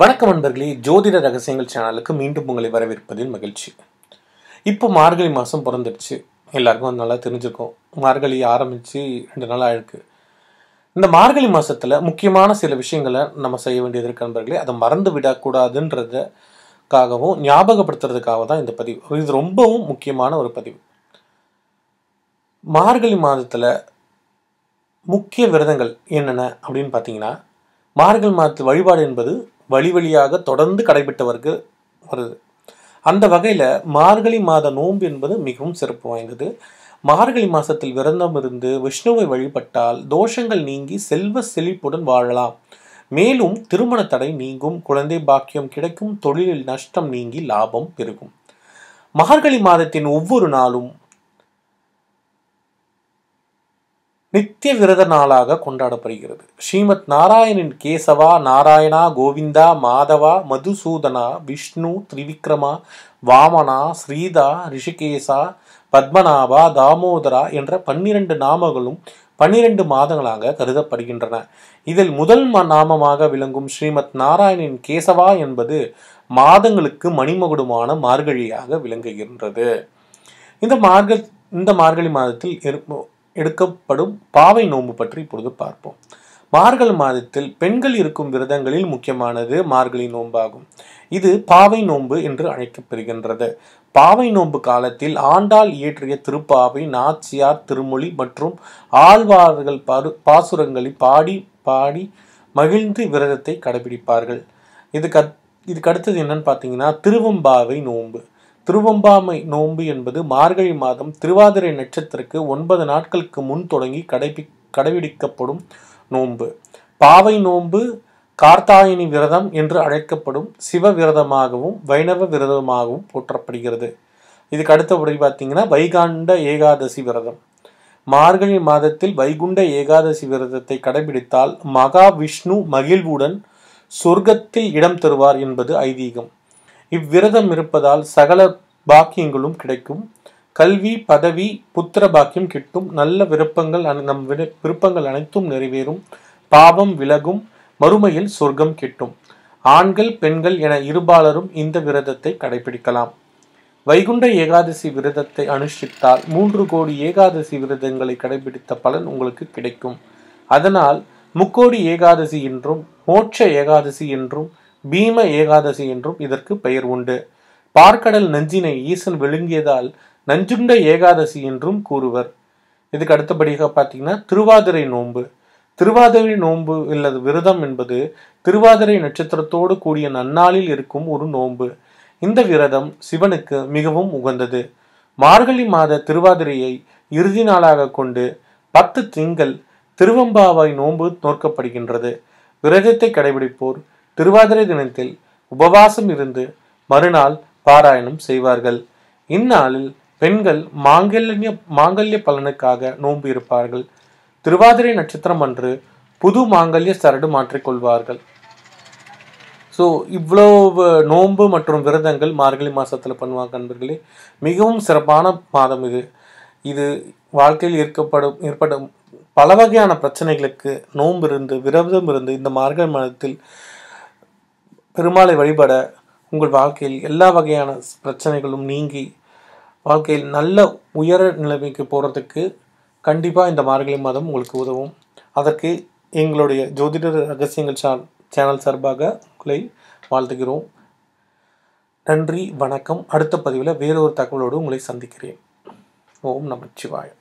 வணக்கம் நண்பர்களே ஜோதிட ரகசியங்கள் சேனலுக்கு மீண்டும் உங்களை வரவேற்பதில் மகிழ்ச்சி இப்போ மார்கழி மாதம் பிறந்துடுச்சு எல்லாருக்கும் அது நல்லா தெரிஞ்சுக்கும் மார்கழி ஆரம்பித்து ரெண்டு நாள் ஆயிருக்கு இந்த மார்கழி மாதத்தில் முக்கியமான சில விஷயங்களை நம்ம செய்ய வேண்டியது இருக்க நண்பர்களே அதை மறந்து விடக்கூடாதுன்றதுக்காகவும் ஞாபகப்படுத்துறதுக்காக தான் இந்த பதிவு இது ரொம்பவும் முக்கியமான ஒரு பதிவு மார்கழி மாதத்தில் முக்கிய விரதங்கள் என்னென்ன அப்படின்னு பார்த்தீங்கன்னா மார்கழி மாதத்து வழிபாடு என்பது வழி வழியாக தொடர்ந்து கடைபிட்டவருக்கு வருது அந்த வகையில் மார்கழி மாத நோன்பு என்பது மிகவும் சிறப்பு வாய்ந்தது மார்கழி மாதத்தில் விரதம் இருந்து விஷ்ணுவை வழிபட்டால் தோஷங்கள் நீங்கி செல்வ செழிப்புடன் வாழலாம் மேலும் திருமண தடை நீங்கும் குழந்தை பாக்கியம் கிடைக்கும் தொழிலில் நஷ்டம் நீங்கி லாபம் பெருகும் மார்கழி மாதத்தின் ஒவ்வொரு நாளும் நித்திய விரத நாளாக கொண்டாடப்படுகிறது ஸ்ரீமத் நாராயணின் கேசவா நாராயணா கோவிந்தா மாதவா மதுசூதனா விஷ்ணு திரிவிக்ரமா வாமனா ஸ்ரீதா ரிஷிகேசா பத்மநாபா தாமோதரா என்ற பன்னிரண்டு நாமங்களும் பன்னிரண்டு மாதங்களாக கருதப்படுகின்றன இதில் முதல் நாமமாக விளங்கும் ஸ்ரீமத் நாராயணின் கேசவா என்பது மாதங்களுக்கு மணிமகுடமான மார்கழியாக விளங்குகின்றது இந்த மார்க இந்த மார்கழி மாதத்தில் எடுக்கப்படும் பாவை நோன்பு பற்றி இப்பொழுது பார்ப்போம் மார்கழி மாதத்தில் பெண்கள் இருக்கும் விரதங்களில் முக்கியமானது மார்கழி நோன்பாகும் இது பாவை நோன்பு என்று அழைக்கப்படுகின்றது பாவை நோன்பு காலத்தில் ஆண்டாள் இயற்றிய திருப்பாவை நாச்சியார் திருமொழி மற்றும் ஆழ்வார்கள் பாசுரங்களை பாடி பாடி மகிழ்ந்து விரதத்தை கடைபிடிப்பார்கள் இது கத் இதுக்கு அடுத்தது என்னன்னு பார்த்தீங்கன்னா திருவம்பாவை நோன்பு திருவம்பாமை நோன்பு என்பது மார்கழி மாதம் திருவாதிரை நட்சத்திரக்கு ஒன்பது நாட்களுக்கு முன் தொடங்கி கடைபி கடைபிடிக்கப்படும் நோன்பு பாவை நோன்பு கார்த்தாயினி விரதம் என்று அழைக்கப்படும் சிவ விரதமாகவும் வைணவ விரதமாகவும் போற்றப்படுகிறது இதுக்கு அடுத்தபடி பார்த்தீங்கன்னா வைகாண்ட ஏகாதசி விரதம் மார்கழி மாதத்தில் வைகுண்ட ஏகாதசி விரதத்தை கடைபிடித்தால் மகாவிஷ்ணு மகிழ்வுடன் சொர்க்கத்தில் இடம் தருவார் என்பது ஐதீகம் இவ்விரதம் இருப்பதால் சகல பாக்கியங்களும் கிடைக்கும் கல்வி பதவி புத்திர பாக்கியம் கிட்டும் நல்ல விருப்பங்கள் நம் விருப்பங்கள் அனைத்தும் நிறைவேறும் பாவம் விலகும் மறுமையில் சொர்க்கம் கிட்டும் ஆண்கள் பெண்கள் என இருபாலரும் இந்த விரதத்தை கடைபிடிக்கலாம் வைகுண்ட ஏகாதசி விரதத்தை அனுஷ்டித்தால் மூன்று கோடி ஏகாதசி விரதங்களை கடைபிடித்த பலன் உங்களுக்கு கிடைக்கும் அதனால் முக்கோடி ஏகாதசி என்றும் மோட்ச ஏகாதசி என்றும் பீம ஏகாதசி என்றும் இதற்கு பெயர் உண்டு பார்க்கடல் நஞ்சினை ஈசன் விழுங்கியதால் நஞ்சுண்ட ஏகாதசி என்றும் கூறுவர் இதுக்கு அடுத்தபடியாக பார்த்தீங்கன்னா திருவாதிரை நோன்பு திருவாதிரை நோன்பு அல்லது விரதம் என்பது திருவாதிரை நட்சத்திரத்தோடு கூடிய நன்னாளில் இருக்கும் ஒரு நோன்பு இந்த விரதம் சிவனுக்கு மிகவும் உகந்தது மார்கழி மாத திருவாதிரையை இறுதி நாளாக கொண்டு பத்து திங்கள் திருவம்பாவாய் நோன்பு நோக்கப்படுகின்றது விரதத்தை கடைபிடிப்போர் திருவாதிரை தினத்தில் உபவாசம் இருந்து மறுநாள் பாராயணம் செய்வார்கள் இந்நாளில் பெண்கள் மாங்கல்ய மாங்கல்ய பலனுக்காக நோன்பு இருப்பார்கள் திருவாதிரை நட்சத்திரம் அன்று புது மாங்கல்ய சரடு மாற்றிக்கொள்வார்கள் ஸோ இவ்வளோ நோன்பு மற்றும் விரதங்கள் மார்கழி மாதத்தில் பண்ணுவாங்க நண்பர்களே மிகவும் சிறப்பான மாதம் இது இது வாழ்க்கையில் ஏற்கப்படும் ஏற்படும் பல வகையான பிரச்சனைகளுக்கு நோன்பு இருந்து விரதம் இருந்து இந்த மார்கழி மாதத்தில் பெருமாளை வழிபட உங்கள் வாழ்க்கையில் எல்லா வகையான பிரச்சனைகளும் நீங்கி வாழ்க்கையில் நல்ல உயர நிலைமைக்கு போகிறதுக்கு கண்டிப்பாக இந்த மார்கழி மாதம் உங்களுக்கு உதவும் அதற்கு எங்களுடைய ஜோதிடர் ரகசியங்கள் சார் சேனல் சார்பாக உங்களை வாழ்த்துகிறோம் நன்றி வணக்கம் அடுத்த பதிவில் வேறொரு தகவலோடு உங்களை சந்திக்கிறேன் ஓம் நமச்சிவாயம்